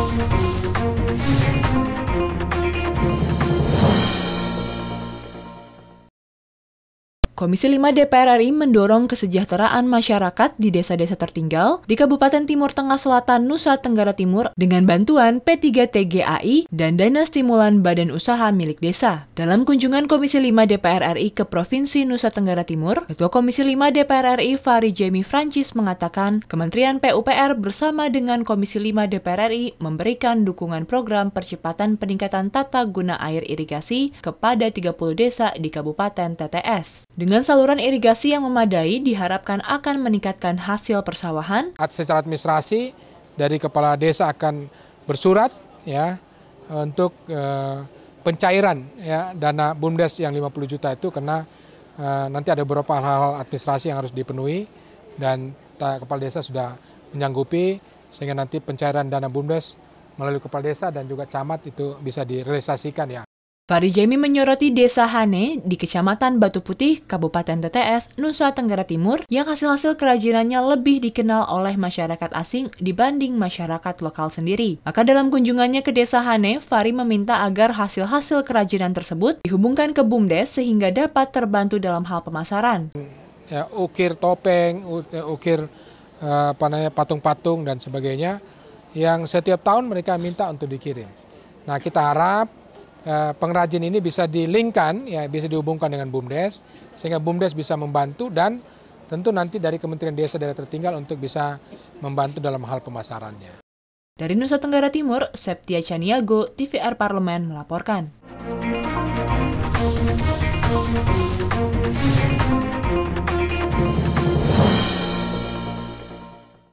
you Komisi 5 DPR RI mendorong kesejahteraan masyarakat di desa-desa tertinggal di Kabupaten Timur Tengah Selatan, Nusa Tenggara Timur dengan bantuan P3TGAI dan dana stimulan badan usaha milik desa. Dalam kunjungan Komisi 5 DPR RI ke Provinsi Nusa Tenggara Timur, Ketua Komisi 5 DPR RI Fahri Jemi Francis mengatakan Kementerian PUPR bersama dengan Komisi 5 DPR RI memberikan dukungan program percepatan peningkatan tata guna air irigasi kepada 30 desa di Kabupaten TTS. Dengan dengan saluran irigasi yang memadai, diharapkan akan meningkatkan hasil persawahan. Secara administrasi dari kepala desa akan bersurat ya untuk eh, pencairan ya dana bumdes yang 50 juta itu karena eh, nanti ada beberapa hal-hal administrasi yang harus dipenuhi dan kepala desa sudah menyanggupi sehingga nanti pencairan dana bumdes melalui kepala desa dan juga camat itu bisa direalisasikan ya. Fari Jemi menyoroti desa Hane di Kecamatan Batu Putih, Kabupaten TTS, Nusa Tenggara Timur yang hasil-hasil kerajinannya lebih dikenal oleh masyarakat asing dibanding masyarakat lokal sendiri. Maka dalam kunjungannya ke desa Hane, Fari meminta agar hasil-hasil kerajinan tersebut dihubungkan ke BUMDes sehingga dapat terbantu dalam hal pemasaran. Ya, ukir topeng, ukir eh, patung-patung dan sebagainya yang setiap tahun mereka minta untuk dikirim. Nah, kita harap Eh, pengrajin ini bisa dilingkan, ya bisa dihubungkan dengan BUMDes, sehingga BUMDes bisa membantu dan tentu nanti dari Kementerian Desa Daerah Tertinggal untuk bisa membantu dalam hal pemasarannya. Dari Nusa Tenggara Timur, Septia Caniago, TVR Parlemen melaporkan.